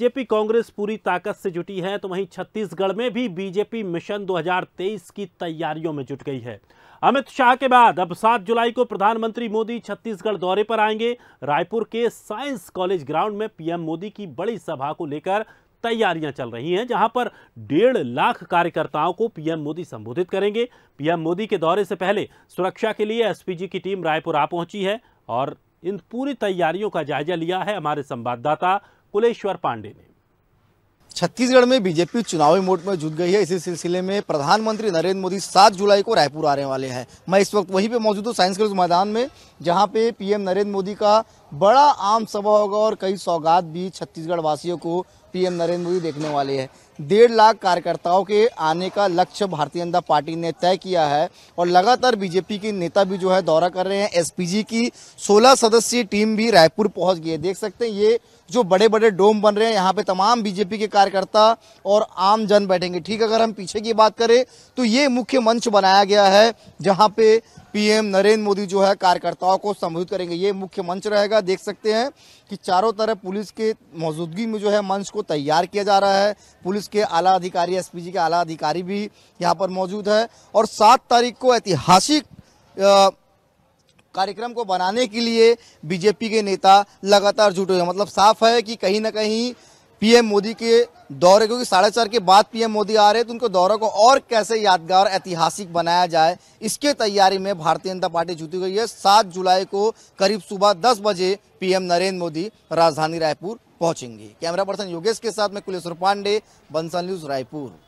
BJP Congress पूरी ताकत से जुटी है तो वहीं छत्तीसगढ़ में भी बीजेपी मिशन 2023 की तैयारियों में जुट गई है अमित शाह के बाद अब 7 जुलाई को प्रधानमंत्री मोदी छत्तीसगढ़ दौरे पर आएंगे रायपुर के साइंस कॉलेज ग्राउंड में पीएम मोदी की बड़ी सभा को लेकर तैयारियां चल रही हैं जहां पर डेढ़ लाख कार्यकर्ताओं को पीएम मोदी संबोधित करेंगे पीएम मोदी के दौरे से पहले सुरक्षा के लिए एसपीजी की टीम रायपुर आ पहुंची है और इन पूरी तैयारियों का जायजा लिया है हमारे संवाददाता कुलेश्वर पांडे ने छत्तीसगढ़ में बीजेपी चुनावी मोड में जुट गई है इसी सिलसिले में प्रधानमंत्री नरेंद्र मोदी 7 जुलाई को रायपुर आने वाले हैं मैं इस वक्त वहीं पे मौजूद हूँ साइंस कॉलेज मैदान में जहाँ पे पीएम नरेंद्र मोदी का बड़ा आम सभा होगा और कई सौगात भी छत्तीसगढ़ वासियों को पीएम नरेंद्र मोदी देखने वाले हैं डेढ़ लाख कार्यकर्ताओं के आने का लक्ष्य भारतीय जनता पार्टी ने तय किया है और लगातार बीजेपी के नेता भी जो है दौरा कर रहे हैं एसपीजी की 16 सदस्यीय टीम भी रायपुर पहुंच गई है देख सकते हैं ये जो बड़े बड़े डोम बन रहे हैं यहाँ पे तमाम बीजेपी के कार्यकर्ता और आम जन बैठेंगे ठीक अगर हम पीछे की बात करें तो ये मुख्य मंच बनाया गया है जहाँ पे पीएम नरेंद्र मोदी जो है कार्यकर्ताओं को संबोधित करेंगे ये मुख्य मंच रहेगा देख सकते हैं कि चारों तरफ पुलिस के मौजूदगी में जो है मंच को तैयार किया जा रहा है पुलिस के आला अधिकारी एसपीजी के आला अधिकारी भी यहाँ पर मौजूद है और सात तारीख को ऐतिहासिक कार्यक्रम को बनाने के लिए बीजेपी के नेता लगातार जुटे हुए मतलब साफ है कि कहीं ना कहीं पीएम मोदी के दौरे क्योंकि साढ़े चार के बाद पीएम मोदी आ रहे हैं तो उनके दौरे को और कैसे यादगार ऐतिहासिक बनाया जाए इसके तैयारी में भारतीय जनता पार्टी जुटी गई है सात जुलाई को करीब सुबह दस बजे पीएम नरेंद्र मोदी राजधानी रायपुर पहुंचेंगे कैमरा पर्सन योगेश के साथ में कुलेश्वर पांडे बंसल न्यूज रायपुर